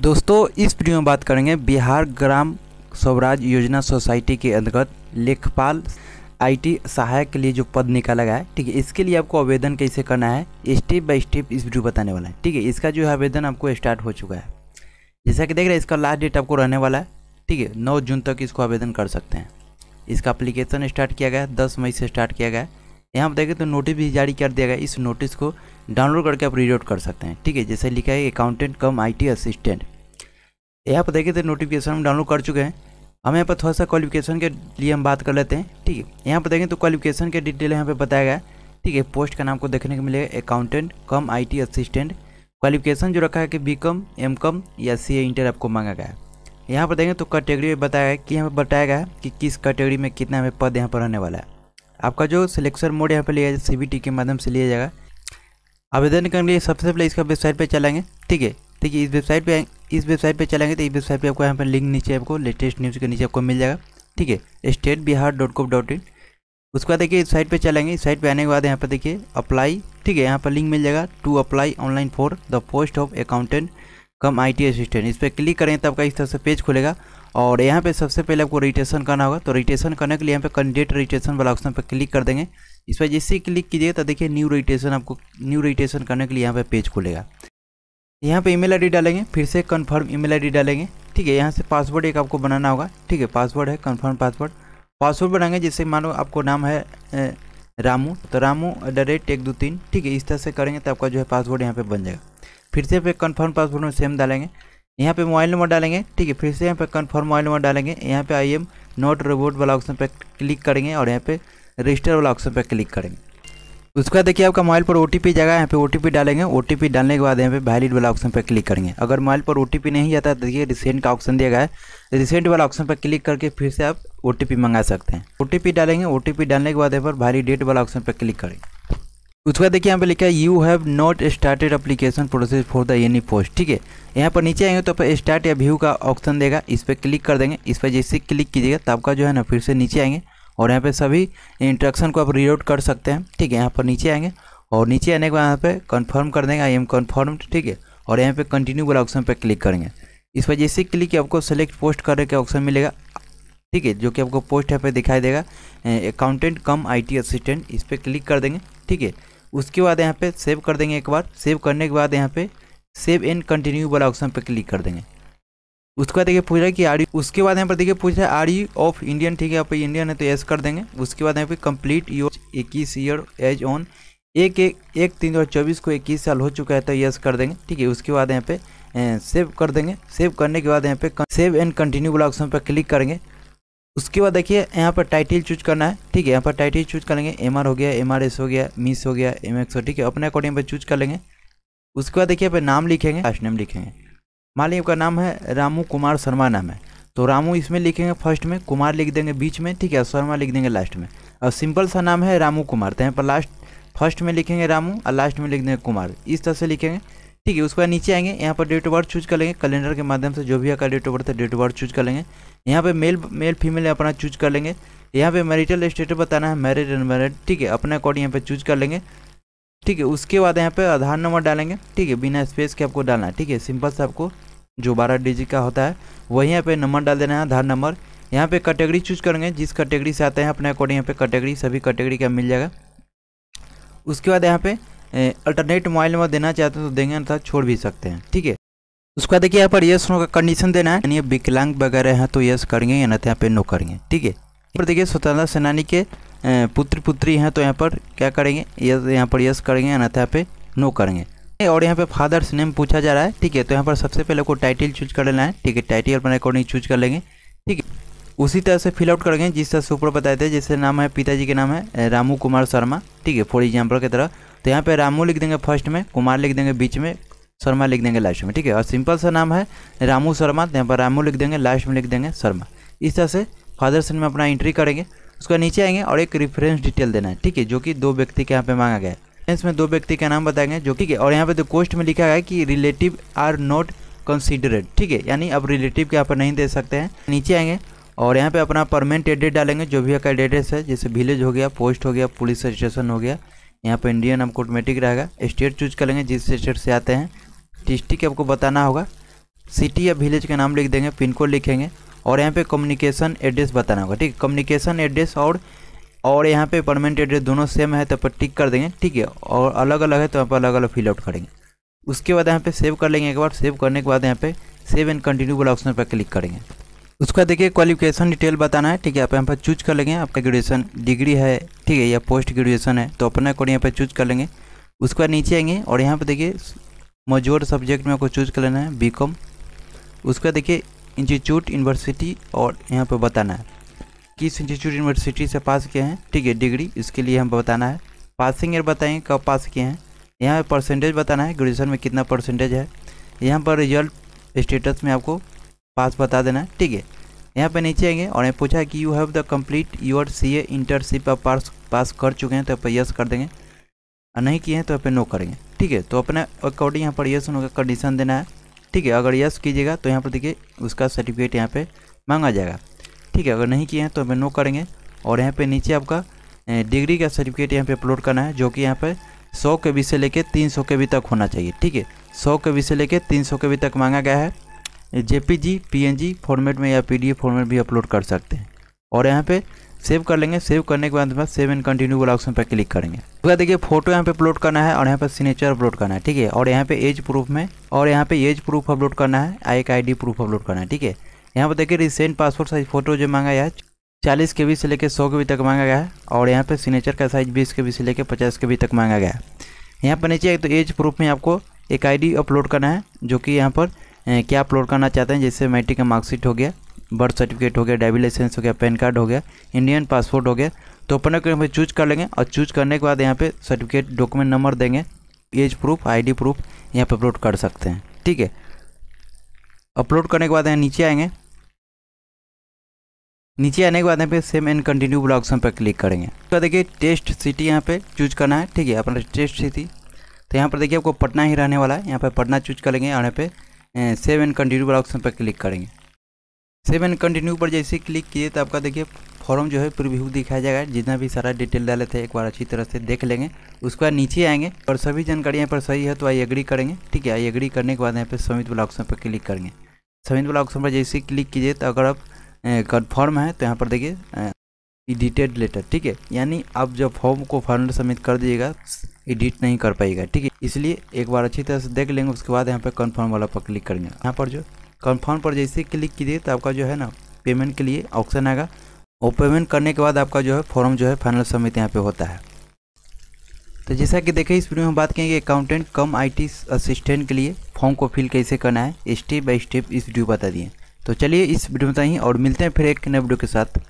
दोस्तों इस वीडियो में बात करेंगे बिहार ग्राम स्वराज योजना सोसाइटी के अंतर्गत लेखपाल आईटी सहायक के लिए जो पद निकाला गया है ठीक है इसके लिए आपको आवेदन कैसे करना है स्टेप बाय स्टेप इस वीडियो बताने वाला है ठीक है इसका जो है आवेदन आपको स्टार्ट हो चुका है जैसा कि देख रहे हैं इसका लास्ट डेट आपको रहने वाला है ठीक है नौ जून तक इसको आवेदन कर सकते हैं इसका अप्लीकेशन स्टार्ट किया गया है दस मई से स्टार्ट किया गया है यहाँ पर देखें तो नोटिस भी जारी कर दिया गया इस नोटिस को डाउनलोड करके आप रीड आउट कर सकते हैं ठीक है जैसे लिखा है अकाउंटेंट कम आईटी असिस्टेंट यहाँ पर देखें तो नोटिफिकेशन हम डाउनलोड कर चुके हैं हम यहाँ पर थोड़ा सा क्वालिफिकेशन के लिए हम बात कर लेते हैं ठीक है यहाँ पर देखें तो क्वालिफिकेशन के डिटेल यहाँ पर बताया गया ठीक है पोस्ट का नाम को देखने को मिलेगा accountant cum IT assistant qualification जो रखा है कि बी कम एम कम या सी ए इंटर आपको मांगा गया है यहाँ पर देखें तो कैटेगरी में बताया गया कि यहाँ पर बताया गया कि किस कैटेगरी में कितना हमें पद यहाँ पर रहने वाला है आपका जो सिलेक्शन मोड यहाँ पर लिया जाए सी के माध्यम से लिया जाएगा आवेदन करने के लिए सबसे पहले इसका वेबसाइट पर चलाएंगे ठीक है ठीक है इस वेबसाइट पर इस वेबसाइट पर चलाएंगे तो इस वेबसाइट पर आपको यहाँ पर लिंक नीचे आपको लेटेस्ट न्यूज़ के नीचे आपको मिल जाएगा ठीक है state Bihar dot com dot in उसके बाद देखिए इस साइट पर चलाएंगे इस साइट पर आने के बाद यहाँ पर देखिए अप्लाई ठीक है यहाँ पर लिंक मिल जाएगा to apply online for the post of accountant cum IT assistant इस पर क्लिक करेंगे तब का इस तरह से पेज खुलेगा और यहाँ पे सबसे पहले आपको रजिस्ट्रेशन करना होगा तो रजिस्ट्रेशन करने के लिए यहाँ पे कैंडिडेट रजिस्ट्रेशन वाला ऑप्शन पर क्लिक कर देंगे इस पर जैसे ही क्लिक कीजिए तो देखिए न्यू रजिस्ट्रेशन आपको न्यू रजिस्ट्रेशन करने के लिए यहाँ पे पेज खुलेगा यहाँ पे ईमेल आईडी डालेंगे फिर से कन्फर्म ईमेल आईडी डालेंगे ठीक है यहाँ से पासवर्ड एक आपको बनाना होगा ठीक है पासवर्ड है कन्फर्म पासवर्ड पासवर्ड बनाएंगे जैसे मानो आपको नाम है रामू तो रामू एट द रेट एक दो तीन ठीक है इस तरह से करेंगे तो आपका जो है पासवर्ड यहाँ पर बन जाएगा फिर से पे कन्फर्म पासवर्ड में सेम डालेंगे यहाँ पे मोबाइल नंबर डालेंगे ठीक है फिर से यहाँ पे कन्फर्म मोबाइल नंबर डालेंगे यहाँ पे आई एम नॉट रोबोट वाला ऑप्शन पर क्लिक करेंगे और यहाँ पे रजिस्टर वाला ऑप्शन पर क्लिक करेंगे उसके बाद देखिए आपका मोबाइल पर ओ टी पी जाएगा यहाँ पे ओ टी पी डालेंगे ओ टी पी डालने के बाद यहाँ पे वैलिड वाला ऑप्शन पर क्लिक करेंगे अगर मोबाइल पर ओ टी पी नहीं जाता तो देखिए रिसेंट का ऑप्शन दिया गया है रिसेंट वाला ऑप्शन पर क्लिक करके फिर से आप ओ टी पी मंगा सकते हैं ओ टी पी डालेंगे ओ टी पी डालने के बाद यहाँ पर डेट वाला ऑप्शन पर क्लिक करेंगे उसके बाद देखिए यहाँ पे लिखा है you have not started application process for the any post ठीक है यहाँ पर नीचे आएंगे तो आप स्टार्ट या व्यू का ऑप्शन देगा इस पर क्लिक कर देंगे इस पर जैसे क्लिक कीजिएगा तब का जो है ना फिर से नीचे आएंगे और यहाँ पे सभी इंट्रक्शन को आप रीआउट कर सकते हैं ठीक है यहाँ पर नीचे आएंगे और नीचे आने के बाद यहाँ पर कन्फर्म कर देंगे आई एम कन्फर्म ठीक है और यहाँ पर कंटिन्यू वाला ऑप्शन पर क्लिक करेंगे इस पर जैसे क्लिक किया आपको सेलेक्ट पोस्ट करने का ऑप्शन मिलेगा ठीक है जो कि आपको पोस्ट यहाँ पर दिखाई देगा अकाउंटेंट कम टी असिस्टेंट इस पर क्लिक कर देंगे ठीक है उसके बाद यहाँ पे सेव कर देंगे एक बार सेव करने के बाद यहाँ पे सेव एंड कंटिन्यू वाला ऑप्शन पे क्लिक कर देंगे उसके बाद देखिए पूछ रहा है कि आर यू उसके बाद यहाँ पर देखिए पूछ रहा है आर यू ऑफ इंडियन ठीक है यहाँ पे इंडियन है तो यस कर देंगे उसके बाद यहाँ पे कंप्लीट योर इक्कीस ईयर एज ऑन एक एक एक तीन हज़ार चौबीस को इक्कीस साल हो चुका है तो येस कर देंगे ठीक है उसके बाद यहाँ पे सेव कर देंगे सेव करने के बाद यहाँ पे सेव एंड कंटिन्यू वाला ऑप्शन पर क्लिक करेंगे उसके बाद देखिए यहाँ पर टाइटल चूज करना है ठीक है यहाँ पर टाइटल चूज कर लेंगे एम हो गया एम हो गया मिस हो गया एम हो ठीक है अपने अकॉर्डिंग पर चूज कर लेंगे उसके बाद देखिए यहाँ पर नाम लिखेंगे लास्ट नेम लिखेंगे मान लीजिए आपका नाम है रामू कुमार शर्मा नाम है तो रामू इसमें लिखेंगे फर्स्ट में कुमार लिख देंगे बीच में ठीक है शर्मा लिख देंगे लास्ट में और सिंपल सा नाम है रामू कुमार तो यहाँ पर लास्ट फर्स्ट में लिखेंगे रामू और लास्ट में लिख देंगे कुमार इस तरह से लिखेंगे ठीक है उसके बाद नीचे आएंगे यहाँ पर डेट ऑफ बर्थ चूज कर लेंगे कैलेंडर के माध्यम से जो भी आपका डेट ऑफ बर्थ है डेट ऑफ बर्थ चूज कर लेंगे यहाँ पे मेल मेल फीमेल अपना चूज कर लेंगे यहाँ पे मैरिटल स्टेटस बताना है मैरिड अनमैरिड ठीक है अपने अकॉर्डिंग यहाँ पे चूज कर लेंगे ठीक है उसके बाद यहाँ पे आधार नंबर डालेंगे ठीक है बिना स्पेस के आपको डालना है ठीक है सिंपल से आपको जो बारह डिजिट का होता है वही यहाँ पे नंबर डाल देना है आधार नंबर यहाँ पे कैटेगरी चूज करेंगे जिस कैटेगरी से आते हैं अपने अकॉर्डिंग यहाँ पे कैटेगरी सभी कैटेगरी का मिल जाएगा उसके बाद यहाँ पे अल्टरनेट मोबाइल नंबर देना चाहते हैं तो देंगे नहीं छोड़ भी सकते हैं ठीक है उसके बाद देखिए यहाँ पर यस नो का कंडीशन देना है यानी विकलांग वगैरह हैं तो यस करेंगे या ना यहाँ पे नो करेंगे ठीक है यहाँ पर देखिए स्वतंत्रता सेनानी के पुत्र पुत्री हैं तो यहाँ पर क्या करेंगे यस यहाँ पर यस करेंगे या ना यहाँ पे नो करेंगे और यहाँ पे फादर्स नेम पूछा जा रहा है ठीक है तो यहाँ पर सबसे पहले को टाइटल चूज कर लेना है ठीक है टाइटल अपने अकॉर्डिंग चूज कर लेंगे ठीक है उसी तरह से फिलआउट करेंगे जिस तरह से ऊपर बताए थे जैसे नाम है पिताजी के नाम है रामू कुमार शर्मा ठीक है फॉर एग्जाम्पल की तरह तो यहाँ पे रामू लिख देंगे फर्स्ट में कुमार लिख देंगे बीच में शर्मा लिख देंगे लास्ट में ठीक है और सिंपल सा नाम है रामू शर्मा तो यहाँ पर रामू लिख देंगे लास्ट में लिख देंगे शर्मा इस तरह से फादर सन में अपना एंट्री करेंगे उसका नीचे आएंगे और एक रेफरेंस डिटेल देना है ठीक है जो कि दो व्यक्ति के यहाँ पे मांगा गया है में दो व्यक्ति का नाम बताएंगे जो ठीक है और यहाँ पे तो कोस्ट में लिखा गया है कि रिलेटिव आर नॉट कंसिडरेड ठीक है यानी अब रिलेटिव के यहाँ पर नहीं दे सकते हैं नीचे आएंगे और यहाँ पे अपना परमानेंट एड्रेस डालेंगे जो भी आपका एड्रेस है जैसे विलेज हो गया पोस्ट हो गया पुलिस स्टेशन हो गया यहाँ पर इंडियन आपको ऑटोमेटिक रहेगा स्टेट चूज कर लेंगे जिस स्टेट से आते हैं डिस्ट्रिक्ट आपको बताना होगा सिटी या विलेज का नाम लिख देंगे पिन कोड लिखेंगे और यहाँ पे कम्युनिकेशन एड्रेस बताना होगा ठीक है कम्युनिकेशन एड्रेस और और यहाँ पे परमानेंट एड्रेस दोनों सेम है तो पर टिक कर देंगे ठीक है और अलग अलग है तो यहाँ पर अलग अलग फिल आउट करेंगे उसके बाद यहाँ पे सेव कर लेंगे एक बार सेव करने के बाद यहाँ पे सेव एंड कंटिन्यू वाला ऑप्शन पर क्लिक करेंगे उसका देखिए क्वालिफिकेशन डिटेल बताना है ठीक है आप यहाँ पर चूज कर लेंगे आपका ग्रेजुएशन डिग्री है ठीक है या पोस्ट ग्रेजुएसन है तो अपना कोड यहाँ पर चूज कर लेंगे उसके बाद नीचे आएंगे और यहाँ पर देखिए मजोर सब्जेक्ट में आपको चूज कर लेना है बी कॉम उसके बाद देखिए इंस्टीट्यूट यूनिवर्सिटी और यहाँ पर बताना है किस इंस्टीट्यूट यूनिवर्सिटी से पास किए हैं ठीक है डिग्री इसके लिए हम बताना है पासिंग ईयर बताएंगे कब पास किए हैं यहाँ पर परसेंटेज बताना है ग्रेजुएशन में कितना परसेंटेज है यहाँ पर रिजल्ट स्टेटस में आपको पास बता देना है ठीक है यहाँ पे नीचे आएंगे और यहाँ पूछा है कि you have the complete your C A internship आप पास पास कर चुके हैं तो आप यस कर देंगे और नहीं किए हैं तो यहाँ नो करेंगे ठीक है तो अपने अकॉर्डिंग यहाँ पर यस उनका कंडीशन देना है ठीक है अगर यस कीजिएगा तो यहाँ पर देखिए उसका सर्टिफिकेट यहाँ पर मांगा जाएगा ठीक है अगर नहीं किए हैं तो हमें नो करेंगे और यहाँ पर नीचे आपका डिग्री का सर्टिफिकेट यहाँ पर अपलोड करना है जो कि यहाँ पर सौ के बी से लेके सौ के बी तक होना चाहिए ठीक है सौ के बी से लेके सौ के बी तक मांगा गया है जेपीजी, पीएनजी फॉर्मेट में या पीडीएफ फॉर्मेट भी अपलोड कर सकते हैं और यहाँ पे सेव कर लेंगे सेव करने के बाद सेव एंड कंटिन्यू वाला ऑप्शन पर क्लिक करेंगे उसके बाद देखिए फोटो यहाँ पे अपलोड करना है और यहाँ पे सिग्नेचर अपलोड करना है ठीक है और यहाँ पे एज प्रूफ में और यहाँ पे एज प्रूफ अपलोड करना है एक आईडी प्रूफ अपलोड करना है ठीक है यहाँ पर देखिए रिसेंट पासपोर्ट साइज फोटो जो मांगा है चालीस के से लेकर सौ के तक मांगा गया है और यहाँ पर सिग्नेचर का साइज बीस के बी से लेकर पचास के तक मांगा गया है यहाँ पर नीचे एक तो एज प्रूफ में आपको एक आई अपलोड करना है जो कि यहाँ पर क्या अपलोड करना चाहते हैं जैसे मैट्रिक का मार्कशीट हो गया बर्थ सर्टिफिकेट हो गया ड्राइविंग लाइसेंस हो गया पैन कार्ड हो गया इंडियन पासपोर्ट हो गया तो अपन यहाँ चूज कर लेंगे और चूज करने के बाद यहाँ पे सर्टिफिकेट डॉक्यूमेंट नंबर देंगे एज प्रूफ आईडी प्रूफ यहाँ पे अपलोड कर सकते हैं ठीक है अपलोड करने के बाद यहाँ नीचे आएंगे नीचे आने के बाद यहाँ पे सेम एंड कंटिन्यू ब्लॉग ऑप्शन पर क्लिक करेंगे तो देखिए टेस्ट सिटी यहाँ पर चूज करना है ठीक है अपना टेस्ट सिटी तो यहाँ पर देखिए आपको पटना ही रहने वाला है यहाँ पर पटना चूज कर लेंगे यहाँ पर सेव एंड कंटिन्यू वाला ऑप्शन पर क्लिक करेंगे सेव एंड कंटिन्यू पर जैसे क्लिक किए तो आपका देखिए फॉर्म जो है प्रिव्यू दिखाया जाएगा जितना भी सारा डिटेल डाले थे एक बार अच्छी तरह से देख लेंगे उसके बाद नीचे आएंगे और सभी जानकारी यहाँ पर सही है तो आई एग्री करेंगे ठीक है आई एग्री करने के बाद यहाँ पर सबमिट वाला ऑप्शन पर क्लिक करेंगे सबमिट वाला ऑप्शन पर जैसे क्लिक कीजिए तो अगर आप कन्फर्म है तो यहाँ पर देखिए एडिटेड लेटर ठीक है यानी आप जब फॉर्म को फाइनल सबमिट कर दिएगा एडिट नहीं कर पाएगा ठीक है इसलिए एक बार अच्छी तरह से देख लेंगे उसके बाद यहाँ पे कन्फर्म वाला पर क्लिक करेंगे यहाँ पर जो कन्फर्म पर जैसे क्लिक कीजिए तो आपका जो है ना पेमेंट के लिए ऑप्शन आएगा और पेमेंट करने के बाद आपका जो है फॉर्म जो है फाइनल सबमिट यहाँ पे होता है तो जैसा कि देखें इस वीडियो में बात करेंगे अकाउंटेंट कम आईटी असिस्टेंट के लिए फॉर्म को फिल कैसे करना है स्टेप बाय स्टेप इस वीडियो बता दिए तो चलिए इस वीडियो में बताइए और मिलते हैं फिर एक नए वीडियो के साथ